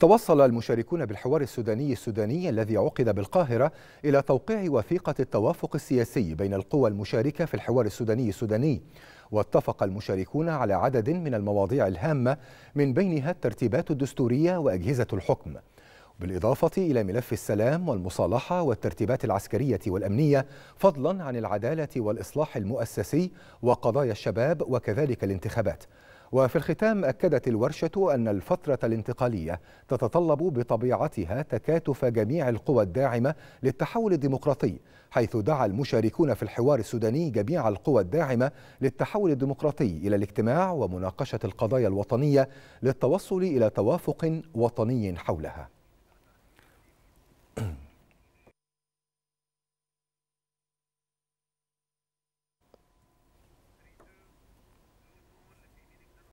توصل المشاركون بالحوار السوداني السوداني الذي عقد بالقاهرة إلى توقيع وثيقة التوافق السياسي بين القوى المشاركة في الحوار السوداني السوداني واتفق المشاركون على عدد من المواضيع الهامة من بينها الترتيبات الدستورية وأجهزة الحكم بالإضافة إلى ملف السلام والمصالحة والترتيبات العسكرية والأمنية فضلا عن العدالة والإصلاح المؤسسي وقضايا الشباب وكذلك الانتخابات وفي الختام أكدت الورشة أن الفترة الانتقالية تتطلب بطبيعتها تكاتف جميع القوى الداعمة للتحول الديمقراطي حيث دعا المشاركون في الحوار السوداني جميع القوى الداعمة للتحول الديمقراطي إلى الاجتماع ومناقشة القضايا الوطنية للتوصل إلى توافق وطني حولها